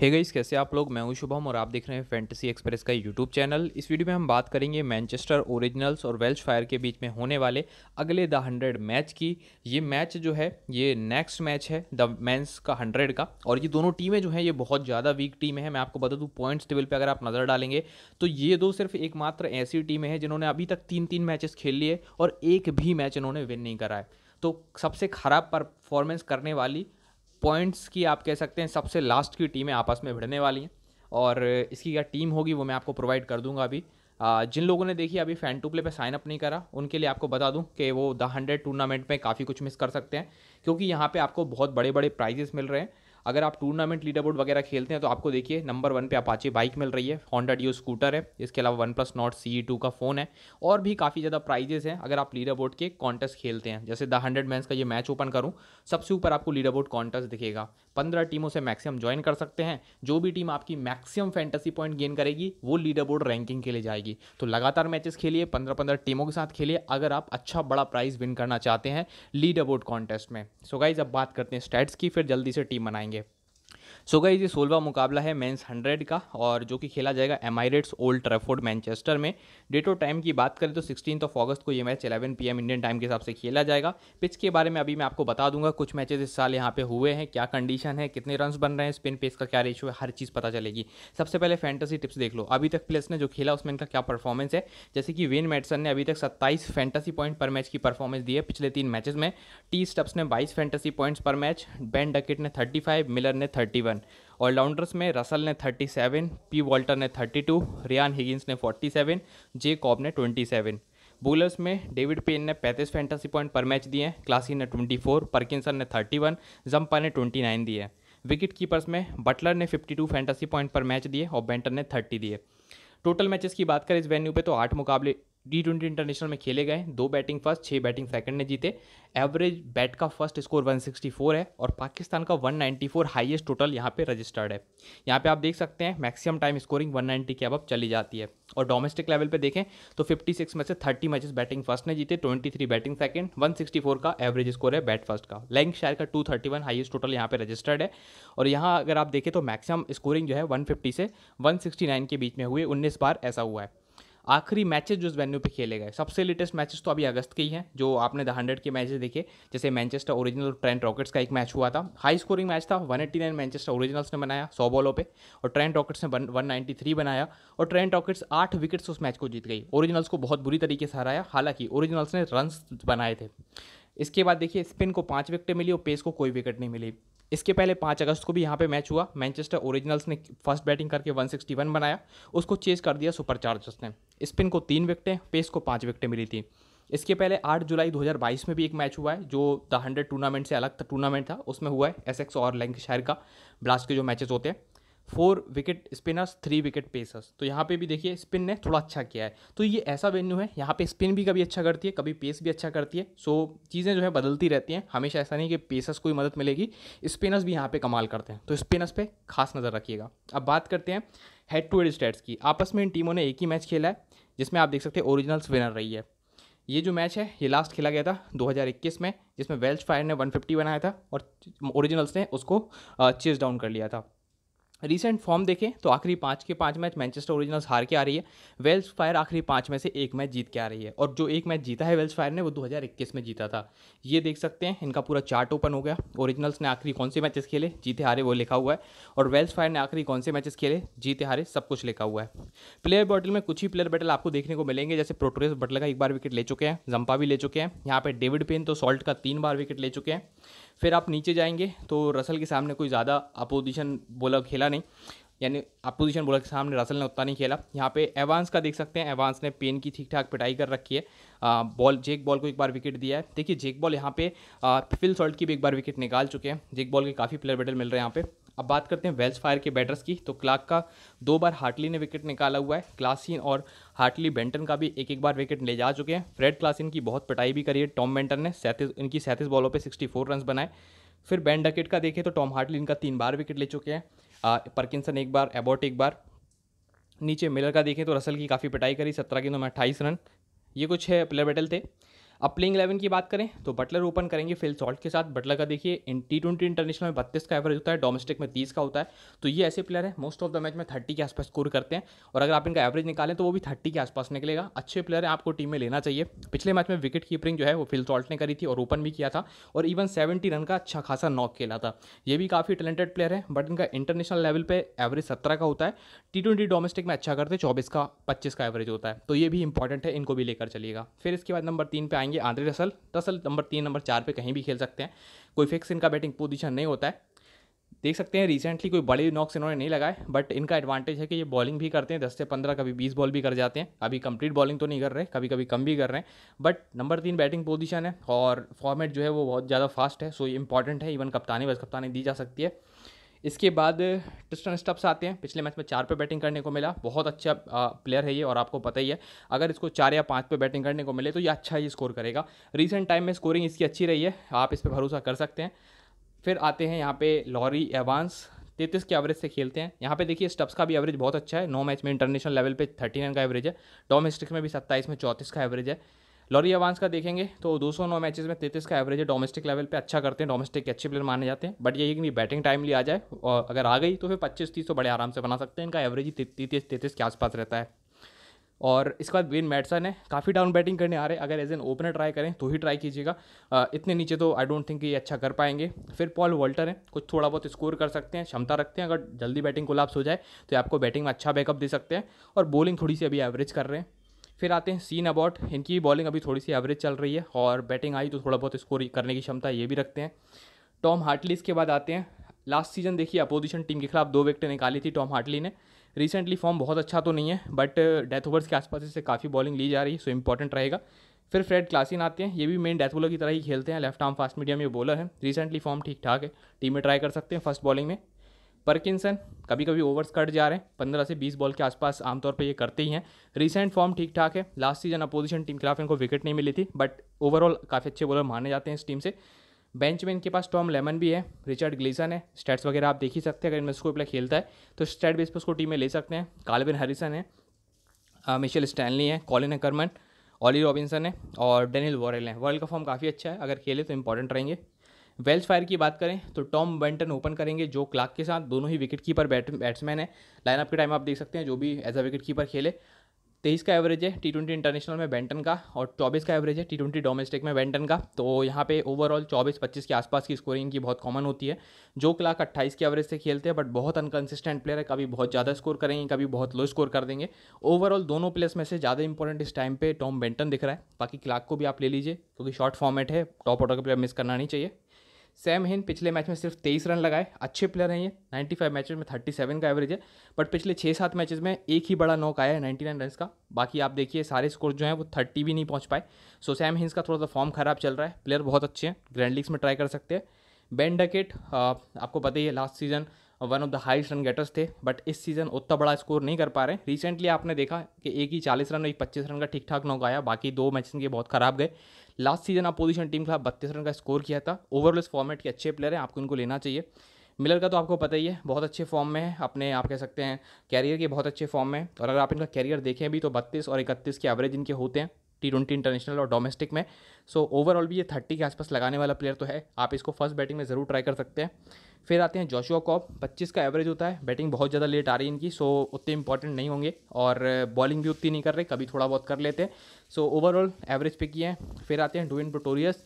हे hey इस कैसे आप लोग मैं हूं शुभम और आप देख रहे हैं फैंटेसी एक्सप्रेस का यूट्यूब चैनल इस वीडियो में हम बात करेंगे मैनचेस्टर ओरिजिनल्स और वेल्श फायर के बीच में होने वाले अगले द हंड्रेड मैच की ये मैच जो है ये नेक्स्ट मैच है द मैंस का हंड्रेड का और ये दोनों टीमें जो हैं ये बहुत ज़्यादा वीक टीम है मैं आपको बता दूँ पॉइंट्स टेबल पर अगर आप नज़र डालेंगे तो ये दो सिर्फ एकमात्र ऐसी टीमें हैं जिन्होंने अभी तक तीन तीन मैचेस खेल लिए और एक भी मैच इन्होंने विन नहीं करा है तो सबसे खराब परफॉर्मेंस करने वाली पॉइंट्स की आप कह सकते हैं सबसे लास्ट की टीमें आपस में भिड़ने वाली हैं और इसकी क्या टीम होगी वो मैं आपको प्रोवाइड कर दूंगा अभी जिन लोगों ने देखी अभी फ़ैन टू प्ले पे साइन अप नहीं करा उनके लिए आपको बता दूं कि वो द हंड्रेड टूर्नामेंट में काफ़ी कुछ मिस कर सकते हैं क्योंकि यहाँ पे आपको बहुत बड़े बड़े प्राइजेस मिल रहे हैं अगर आप टूर्नामेंट लीडर बोर्ड वगैरह खेलते हैं तो आपको देखिए नंबर वन पे अपाचे बाइक मिल रही है हॉन्डा डी स्कूटर है इसके अलावा OnePlus Nord C two का फ़ोन है और भी काफ़ी ज़्यादा प्राइजेस हैं अगर आप लीडर बोर्ड के कॉन्टेस्ट खेलते हैं जैसे द हंड्रेड मैन्स का ये मैच ओपन करूँ सबसे ऊपर आपको लीडर बोर्ड कॉन्टेस्ट दिखेगा पंद्रह टीमों से मैक्सिमम ज्वाइन कर सकते हैं जो भी टीम आपकी मैक्सिमम फैंटेसी पॉइंट गेन करेगी वो लीडर बोर्ड रैंकिंग के लिए जाएगी तो लगातार मैचेस खेलिए पंद्रह पंद्रह टीमों के साथ खेलिए अगर आप अच्छा बड़ा प्राइज विन करना चाहते हैं लीडर बोर्ड कॉन्टेस्ट में सो गाइज अब बात करते हैं स्टैट्स की फिर जल्दी से टीम बनाएंगे सो गई ये सोलवा मुकाबला है मेंस हंड्रेड का और जो कि खेला जाएगा एमायरेट्स ओल्ड ट्रेफोर्ड मैनचेस्टर में डेट और टाइम की बात करें तो सिक्सटीन ऑफ ऑगस्ट को ये match eleven P Indian time के हिसाब से खेला जाएगा पिच के बारे में अभी मैं आपको बता दूंगा कुछ मैचेस इस साल यहाँ पे हुए हैं क्या कंडीशन है कितने रन बन रहे हैं स्पिन पेस का क्या रेशो है हर चीज़ पता चलेगी सबसे पहले फैंटेसी टिप्स देख लो अभी तक प्लेस ने जो खेला उसमें इनका क्या परफॉर्मेंस है जैसे कि वेन मेडसन ने अभी तक सत्ताईस फैंटेसी पॉइंट पर मैच की परफॉर्मेंस दी है पिछले तीन मैचेस में टी स्टप्स ने बाईस फैंटेसी पॉइंट्स पर मैच बैन डकेट ने थर्टी मिलर ने थर्टी रन ऑलराउंडर्स में रसल ने 37, पी वॉल्टर ने 32, रियान हिगिंस ने 47, जे कॉब ने 27. बोलर्स में डेविड पेन ने 35 फैंटेसी पॉइंट पर मैच दिए हैं क्लासी ने 24, परकिंसन ने 31, वन जम्पा ने 29 दिए विकेट कीपर्स में बटलर ने 52 फैंटेसी पॉइंट पर मैच दिए और बेंटन ने 30 दिए टोटल मैचेस की बात करें इस वेन्यू पे तो आठ मुकाबले टी ट्वेंटी इंटरनेशनल में खेले गए दो बैटिंग फर्स्ट छः बैटिंग सेकंड ने जीते एवरेज बैट का फर्स्ट स्कोर 164 है और पाकिस्तान का 194 हाईएस्ट टोटल यहाँ पे रजिस्टर्ड है यहाँ पे आप देख सकते हैं मैक्सिमम टाइम स्कोरिंग 190 के अब चली जाती है और डोमेस्टिक लेवल पे देखें तो 56 में से 30 मैचेस बैटिंग फर्स्ट ने जीते 23 बैटिंग सेकंड 164 का एवरेज स्कोर है बैट फर्स्ट का लेंग शायर का 231 हाईएस्ट टोटल यहाँ पे रजिस्टर्ड है और यहाँ अगर आप देखें तो मैक्सिमम स्कोरिंग जो है 150 से 169 के बीच में हुए 19 बार ऐसा हुआ है आखिरी मैचेस जो इस वेन्यू पे खेले गए सबसे लेटेस्ट मैचेस तो अभी अगस्त के ही हैं जो आपने द हंड्रेड के मैचेस देखे जैसे मैनचेस्टर ओरिजिनल ट्रेंट रॉकेट्स का एक मैच हुआ था हाई स्कोरिंग मैच था one eighty nine Manchester Originals ने बनाया सौ बॉलों पर और ट्रेंट रॉकेट्स ने वन नाइन्टी थ्री बनाया और ट्रेंट रॉकेट्स आठ विकेट्स उस मैच को जीत गई ओरिजिनल्स को बहुत बुरी तरीके से हराया हालांकि ओरिजिनल्स ने रन बनाए थे इसके बाद देखिए स्पिन को पाँच विकेटें मिली और पेस को कोई विकेट नहीं मिली इसके पहले पाँच अगस्त को भी यहाँ पे मैच हुआ मैनचेस्टर ओरिजिनल्स ने फर्स्ट बैटिंग करके 161 बनाया उसको चेस कर दिया सुपर चार्जर्स ने स्पिन को तीन विकटें पेस को पाँच विकटें मिली थी इसके पहले 8 जुलाई 2022 में भी एक मैच हुआ है जो द हंड्रेड टूर्नामेंट से अलग टूर्नामेंट था उसमें हुआ है एसेक्स और लैंकशायर का ब्लास्ट के जो मैचेस होते हैं four wicket spinners three wicket pacers तो यहाँ पे भी देखिए स्पिन ने थोड़ा अच्छा किया है तो ये ऐसा वेन्यू है यहाँ पे स्पिन भी कभी अच्छा करती है कभी पेस भी अच्छा करती है सो चीज़ें जो है बदलती रहती हैं हमेशा ऐसा नहीं कि पेसर्स को ही मदद मिलेगी स्पिनर्स भी यहाँ पे कमाल करते हैं तो स्पिनर्स पे खास नज़र रखिएगा अब बात करते हैं हेड टू हेड स्टेट्स की आपस में इन टीमों ने एक ही मैच खेला है जिसमें आप देख सकते हैं ओरिजिनल्स विनर रही है ये जो मैच है ये लास्ट खेला गया था 2021 में जिसमें वेल्च फायर ने 150 बनाया था और ओरिजिनल्स ने उसको चेस डाउन कर लिया था रिसेंट फॉर्म देखें तो आखिरी पाँच के पाँच मैच मैनचेस्टर ओरिजिनल्स हार के आ रही है वेल्स फायर आखिरी पाँच में से एक मैच जीत के आ रही है और जो एक मैच जीता है वेल्स फायर ने वो 2021 में जीता था ये देख सकते हैं इनका पूरा चार्ट ओपन हो गया ओरिजिनल्स ने आखिरी कौन से मैचेस खेले जीते हारे वो लिखा हुआ है और वेल्स फायर ने आखिरी कौन से मैचेस खेले जीते हारे सब कुछ लिखा हुआ है प्लेयर बॉटल में कुछ ही प्लेयर बैटल आपको देखने को मिलेंगे जैसे प्रोटोरेस बटल का एक बार विकेट ले चुके हैं जंपा भी ले चुके हैं यहाँ पर डेविड पेन तो सॉल्ट का तीन बार विकेट ले चुके हैं फिर आप नीचे जाएंगे तो रसल के सामने कोई ज़्यादा अपोजिशन बोला खेला नहीं यानी अपोजिशन बोला के सामने रसल ने उतना नहीं खेला यहाँ पे एवांस का देख सकते हैं एवांस ने पेन की ठीक ठाक पिटाई कर रखी है आ, बॉल जेक बॉल को एक बार विकेट दिया है देखिए जेक बॉल यहाँ पे आ, फिल सॉल्ट की भी एक बार विकेट निकाल चुके हैं जेक बॉल के काफ़ी प्लेयर बैटल मिल रहे हैं यहाँ पे अब बात करते हैं वेल्स फायर के बैटर्स की तो क्लार्क का दो बार हार्टली ने विकेट निकाला हुआ है क्लासिन और हार्टली बेंटन का भी एक एक बार विकेट ले जा चुके हैं फ्रेड क्लासिन की बहुत पटाई भी करी है टॉम बेंटन ने सैंतीस इनकी सैंतीस बॉलों पर सिक्सटी फोर रन बनाए फिर बैन डकेट का देखें तो टॉम हार्टली इनका तीन बार विकेट ले चुके हैं परकिंसन एक बार एबॉट एक बार नीचे मिलर का देखें तो रसल की काफ़ी पिटाई करी सत्रह गेंदों में अट्ठाईस रन ये कुछ है प्लेयर बैटल थे अब प्लेइंग इलेवन की बात करें तो बटलर ओपन करेंगे फिल सॉल्ट के साथ बटलर का देखिए इन टी ट्वेंटी इंटरनेशनल में बत्तीस का एवरेज होता है डोमेस्टिक में तीस का होता है तो ये ऐसे प्लेयर है मोस्ट ऑफ द मैच में थर्टी के आसपास स्कोर करते हैं और अगर आप इनका एवरेज निकालें तो वो भी थर्टी के आसपास निकलेगा अच्छे प्लेयर हैं आपको टीम में लेना चाहिए पिछले मैच में विकेट कीपरिंग जो है वो फिल सॉल्ट ने करी थी और ओपन भी किया था और इवन सेवेंटी रन का अच्छा खासा नॉक खेला था ये भी काफ़ी टैलेंटेड प्लेयर है बट इनका इंटरनेशनल लेवल पर एवरेज सत्रह का होता है टी ट्वेंटी डोमेस्टिक में अच्छा करते चौबीस का पच्चीस का एवरेज होता है तो ये भी इंपॉर्टेंट है इनको भी लेकर चलिएगा फिर इसके बाद नंबर तीन पे आएंगे होंगे आंद्रे रसल रसल नंबर तीन नंबर चार पे कहीं भी खेल सकते हैं कोई फिक्स इनका बैटिंग पोजीशन नहीं होता है देख सकते हैं रिसेंटली कोई बड़े नॉक्स इन्होंने नहीं लगाए बट इनका एडवांटेज है कि ये बॉलिंग भी करते हैं दस से पंद्रह कभी बीस बॉल भी कर जाते हैं अभी कंप्लीट बॉलिंग तो नहीं कर रहे कभी कभी कम भी कर रहे हैं बट नंबर तीन बैटिंग पोजीशन है और फॉर्मेट जो है वो बहुत ज़्यादा फास्ट है सो ये इंपॉर्टेंट है इवन कप्तानी बस कप्तानी दी जा सकती है इसके बाद ट्रिस्टन स्टप्स आते हैं पिछले मैच में चार पे बैटिंग करने को मिला बहुत अच्छा प्लेयर है ये और आपको पता ही है अगर इसको चार या पाँच पे बैटिंग करने को मिले तो ये अच्छा ही स्कोर करेगा रिसेंट टाइम में स्कोरिंग इसकी अच्छी रही है आप इस पर भरोसा कर सकते हैं फिर आते हैं यहाँ पे लॉरी एवांस तैंतीस के एवरेज से खेलते हैं यहाँ पे देखिए स्टप्स का भी एवरेज बहुत अच्छा है नौ मैच में इंटरनेशनल लेवल पे थर्टी नाइन का एवरेज है डोमेस्टिक में भी सत्ताईस में चौंतीस का एवरेज है लॉरी अवान्स का देखेंगे तो दो सौ नौ मैचेज में तैतीस का एवरेज है डोमेस्टिक लेवल पे अच्छा करते हैं डोमेस्टिक के अच्छे प्लेयर माने जाते हैं बट यही कि नहीं बैटिंग टाइमली आ जाए और अगर आ गई तो फिर पच्चीस तीस तो बड़े आराम से बना सकते हैं इनका एवरेज ही तैतीस तैतीस के आसपास रहता है और इसके बाद विन मैटसन है काफ़ी डाउन बैटिंग करने आ रहे हैं अगर एज एन ओपनर ट्राई करें तो ही ट्राई कीजिएगा इतने नीचे तो आई डोंट थिंक ये अच्छा कर पाएंगे फिर पॉल वॉल्टर हैं कुछ थोड़ा बहुत स्कोर कर सकते हैं क्षमता रखते हैं अगर जल्दी बैटिंग कोलाप्स हो जाए तो आपको बैटिंग में अच्छा बैकअप दे सकते हैं और बॉलिंग थोड़ी सी अभी एवरेज कर रहे हैं फिर आते हैं सीन अबाउट इनकी भी बॉलिंग अभी थोड़ी सी एवरेज चल रही है और बैटिंग आई तो थोड़ा बहुत स्कोर करने की क्षमता ये भी रखते हैं टॉम हार्टली इसके बाद आते हैं लास्ट सीजन देखिए अपोजिशन टीम के खिलाफ दो विकेटें निकाली थी टॉम हार्टली ने रिसेंटली फॉर्म बहुत अच्छा तो नहीं है बट डेथ ओवर्स के आसपास इससे काफ़ी बॉलिंग ली जा रही है सो इंपॉर्टेंट रहेगा फिर फ्रेड क्लासिन आते हैं ये भी मेन डेथ बॉलर की तरह ही खेलते हैं लेफ्ट आर्म फास्ट मीडियम ये बॉलर है रिसेंटली फॉर्म ठीक ठाक है टीम में ट्राई कर सकते हैं फर्स्ट बॉलिंग में परकिंसन कभी कभी ओवर्स कट जा रहे हैं पंद्रह से बीस बॉल के आसपास आमतौर पर ये करते ही हैं रिसेंट फॉर्म ठीक ठाक है लास्ट सीजन अपोजिशन टीम के खिलाफ इनको विकेट नहीं मिली थी बट ओवरऑल काफ़ी अच्छे बॉलर माने जाते हैं इस टीम से बेंच में इनके पास टॉम लेमन भी है रिचर्ड ग्लीसन है स्टेट्स वगैरह आप देख ही सकते हैं अगर इनमें उसको कोई खेलता है तो स्टेट बेस पर उसको टीम में ले सकते हैं कालबिन हैरिसन है मिशेल स्टैनली है कॉलिन एकरमन ऑली रॉबिनसन है और डेनिल वॉरेल है वर्ल्ड का फॉर्म काफ़ी अच्छा है अगर खेले तो इंपॉर्टेंट रहेंगे वेल्स फायर की बात करें तो टॉम बेंटन ओपन करेंगे जो क्लाक के साथ दोनों ही विकेट कीपर बैट बैट्समैन है लाइनअप के टाइम आप देख सकते हैं जो भी एज अ विकेट कीपर खेले तेईस का एवरेज है टी ट्वेंटी इंटरनेशनल में बेंटन का और चौबीस का एवरेज है टी ट्वेंटी डोमेस्टिक में बेंटन का तो यहाँ पे ओवरऑल चौबीस पच्चीस के आसपास की स्कोरिंग की बहुत कॉमन होती है जो क्लाक अट्ठाईस के एवरेज से खेलते हैं बट बहुत अनकंसिस्टेंट प्लेयर है कभी बहुत ज़्यादा स्कोर करेंगे कभी बहुत लो स्कोर कर देंगे ओवरऑल दोनों प्लेयर्स में से ज़्यादा इंपॉर्टेंट इस टाइम पर टॉम बेंटन दिख रहा है बाकी क्लाक को भी आप ले लीजिए क्योंकि शॉर्ट फॉर्मेट है टॉप ऑर्डर का प्लेयर मिस करना नहीं चाहिए सैम हिन पिछले मैच में सिर्फ तेईस रन लगाए अच्छे प्लेयर हैं ये फाइव मैचेज में थर्टी सेवन का एवरेज है बट पिछले छः सात मैचेज में एक ही बड़ा नॉक आया है नाइन्टी नाइन रन का बाकी आप देखिए सारे स्कोर जो हैं वो थर्टी भी नहीं पहुंच पाए सो सैम हिन्स का थोड़ा सा फॉर्म खराब चल रहा है प्लेयर बहुत अच्छे हैं ग्रैंड लीग्स में ट्राई कर सकते हैं बेन डकेट आपको पता ही है last season one of the highest run getters थे बट इस सीज़न उतना बड़ा स्कोर नहीं कर पा रहे रिसेंटली आपने देखा कि एक ही चालीस रन और एक पच्चीस रन का ठीक ठाक नॉक आया बाकी दो मैच के बहुत खराब गए लास्ट सीजन अपोजिशन टीम के खिलाफ बत्तीस रन का स्कोर किया था ओवरऑल इस फॉर्मेट के अच्छे प्लेयर हैं आपको इनको लेना चाहिए मिलर का तो आपको पता ही है बहुत अच्छे फॉर्म में है अपने आप कह सकते हैं कैरियर के बहुत अच्छे फॉर्म में और अगर आप इनका कैरियर देखें भी तो बत्तीस और इकतीस के एवरेज इनके होते हैं टी ट्वेंटी इंटरनेशनल और डोमेस्टिक में सो so, ओवरऑल भी ये थर्टी के आसपास लगाने वाला प्लेयर तो है आप इसको फर्स्ट बैटिंग में ज़रूर ट्राई कर सकते हैं फिर आते हैं जोशुआ कॉप पच्चीस का एवरेज होता है बैटिंग बहुत ज़्यादा लेट आ रही है इनकी सो उतने इंपॉर्टेंट नहीं होंगे और बॉलिंग भी उतनी नहीं कर रहे कभी थोड़ा बहुत कर लेते हैं सो ओवरऑल एवरेज पे किए हैं फिर आते हैं डुविन प्रोटोरियस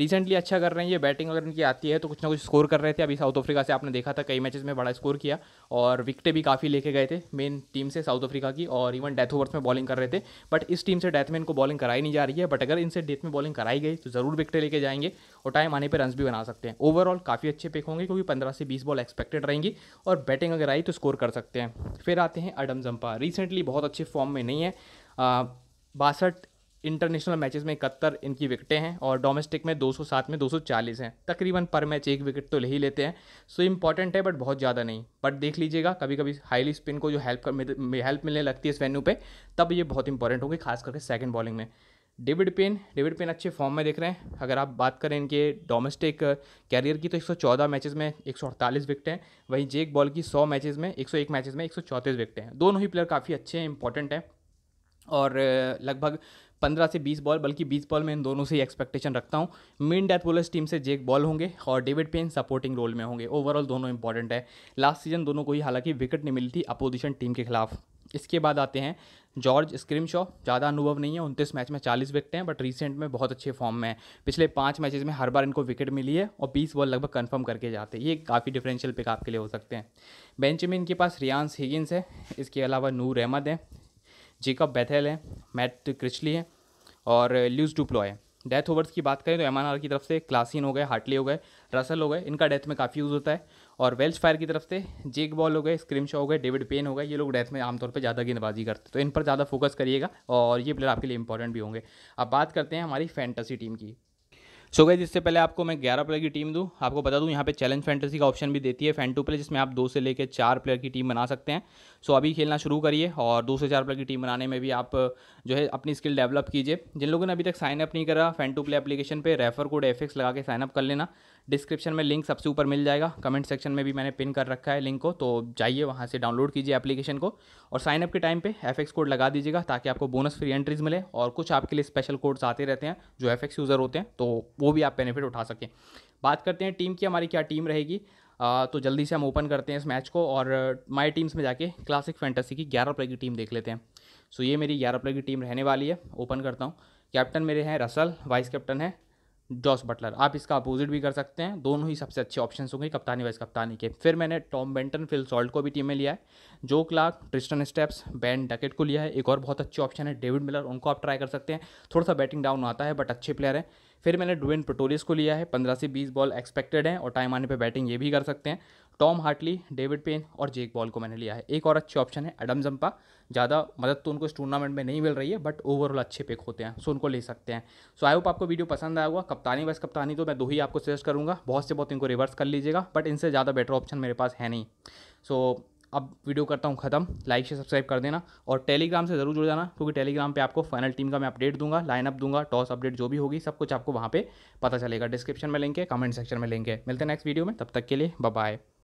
रिसेंटली अच्छा कर रहे हैं ये बैटिंग अगर इनकी आती है तो कुछ ना कुछ स्कोर कर रहे थे अभी साउथ अफ्रीका से आपने देखा था कई मैचेस में बड़ा स्कोर किया और विकटें भी काफ़ी लेके गए थे मेन टीम से साउथ अफ्रीका की और इवन डेथ ओवर्स में बॉलिंग कर रहे थे बट इस टीम से डेथ में इनको बॉलिंग कराई नहीं जा रही है बट अगर इनसे डेथ में बॉलिंग कराई गई तो ज़रूर विकटें लेके जाएंगे और टाइम आने पर रन भी बना सकते हैं ओवरऑल काफ़ी अच्छे पिक होंगे क्योंकि पंद्रह से बीस बॉल एक्सपेक्टेड रहेंगी और बैटिंग अगर आई तो स्कोर कर सकते हैं फिर आते हैं अडम जम्पा रिसेंटली बहुत अच्छे फॉर्म में नहीं है बासठ इंटरनेशनल मैचेस में इकहत्तर इनकी विकटें हैं और डोमेस्टिक में 207 में 240 हैं तकरीबन पर मैच एक विकेट तो ले ही लेते हैं सो इंपॉर्टेंट है बट बहुत ज़्यादा नहीं बट देख लीजिएगा कभी कभी हाईली स्पिन को जो हेल्प कर हेल्प मिलने लगती है इस वेन्यू पे तब ये बहुत इंपॉर्टेंट होगी खास करके सेकेंड बॉलिंग में डेविड पेन डेविड पेन अच्छे फॉर्म में देख रहे हैं अगर आप बात करें इनके डोमेस्टिक कैरियर की तो 114 मैचेस में 148 विकटें हैं वहीं जेक बॉल की 100 मैचेस में 101 मैचेस में एक विकटें हैं दोनों ही प्लेयर काफ़ी अच्छे हैं इंपॉर्टेंट हैं और लगभग पंद्रह से बीस बॉल बल्कि बीस बॉल में इन दोनों से ही एक्सपेक्टेशन रखता हूँ मिन डेथ बोलर्स टीम से जेक बॉल होंगे और डेविड पेन सपोर्टिंग रोल में होंगे ओवरऑल दोनों इंपॉर्टेंट है लास्ट सीजन दोनों को ही हालांकि विकेट नहीं मिली थी अपोजिशन टीम के खिलाफ इसके बाद आते हैं जॉर्ज स्क्रिमशॉ ज़्यादा अनुभव नहीं है उनतीस मैच में चालीस विकेट हैं बट रिसेंट में बहुत अच्छे फॉर्म में है पिछले पाँच मैचेज में हर बार इनको विकेट मिली है और बीस बॉल लगभग कंफर्म करके जाते हैं ये काफ़ी डिफरेंशियल पिक आपके लिए हो सकते हैं बेंच में इनके पास रियांस हिगिंस है इसके अलावा नूर अहमद है जेकब बैथेल है मैट क्रिचली है और ल्यूज डुप्लो है डेथ ओवर्स की बात करें तो एम आर की तरफ से क्लासिन हो गए हार्टली हो गए रसल हो गए इनका डेथ में काफ़ी यूज़ होता है और वेल्च फायर की तरफ से जेक बॉल हो गए स्क्रीम हो गए डेविड पेन हो गए ये लोग डेथ में आमतौर पर ज़्यादा गेंदबाजी करते हैं तो इन पर ज़्यादा फोकस करिएगा और ये प्लेयर आपके लिए इंपॉर्टेंट भी होंगे अब बात करते हैं हमारी फैंटसी टीम की सो गई इससे पहले आपको मैं ग्यारह प्लेयर की टीम दूँ आपको बता दूँ यहाँ पे चैलेंज फैंटेसी का ऑप्शन भी देती है फैन टू प्ले जिसमें आप दो से लेकर चार प्लेयर की टीम बना सकते हैं सो so, अभी खेलना शुरू करिए और दो से चार प्लेयर की टीम बनाने में भी आप जो है अपनी स्किल डेवलप कीजिए जिन लोगों ने अभी तक साइनअप नहीं करा फैन टू प्ले एप्लीकेशन पर रेफर कोड एफ लगा के साइनअप कर लेना डिस्क्रिप्शन में लिंक सबसे ऊपर मिल जाएगा कमेंट सेक्शन में भी मैंने पिन कर रखा है लिंक को तो जाइए वहाँ से डाउनलोड कीजिए एप्लीकेशन को और साइनअप के टाइम पे एफ कोड लगा दीजिएगा ताकि आपको बोनस फ्री एंट्रीज़ मिले और कुछ आपके लिए स्पेशल कोड्स आते रहते हैं जो एफ यूज़र होते हैं तो वो भी आप बेनिफिट उठा सकें बात करते हैं टीम की हमारी क्या टीम रहेगी तो जल्दी से हम ओपन करते हैं इस मैच को और माय टीम्स में जाके क्लासिक फैंटेसी की ग्यारह प्ले की टीम देख लेते हैं सो ये मेरी ग्यारह प्ले की टीम रहने वाली है ओपन करता हूँ कैप्टन मेरे हैं रसल वाइस कैप्टन है जॉस बटलर आप इसका अपोजिट भी कर सकते हैं दोनों ही सबसे अच्छे ऑप्शन होंगे कप्तानी वाइस कप्तानी के फिर मैंने टॉम बेंटन फिल सॉल्ट को भी टीम में लिया है जो Clarke Tristan Stubbs Ben Duckett को लिया है एक और बहुत अच्छे ऑप्शन है डेविड मिलर उनको आप ट्राई कर सकते हैं थोड़ा सा बैटिंग डाउन आता है बट अच्छे प्लेयर हैं फिर मैंने डुविन पटोरियस को लिया है पंद्रह से बीस बॉल एक्सपेक्टेड है और टाइम आने पर बैटिंग ये भी कर सकते हैं टॉम हार्टली डेविड पेन और जेक बॉल को मैंने लिया है एक और अच्छी ऑप्शन है एडम जम्पा ज़्यादा मदद तो उनको इस टूर्नामेंट में नहीं मिल रही है बट ओवरऑल अच्छे पिक होते हैं सो उनको ले सकते हैं सो आई होप आपको वीडियो पसंद आया होगा कप्तानी वैस कप्तानी तो मैं दो ही आपको सजेस्ट करूँगा बहुत से बहुत इनको रिवर्स कर लीजिएगा बट इनसे ज़्यादा बेटर ऑप्शन मेरे पास है नहीं सो अब वीडियो करता हूँ खत्म लाइक से सब्सक्राइब कर देना और टेलीग्राम से ज़रूर जुड़ जाना क्योंकि टेलीग्राम पे आपको फाइनल टीम का मैं अपडेट दूंगा लाइनअप दूंगा टॉस अपडेट जो भी होगी सब कुछ आपको वहाँ पे पता चलेगा डिस्क्रिप्शन में लिंक है कमेंट सेक्शन में लिंक है मिलते हैं नेक्स्ट वीडियो में तब तक के लिए बाय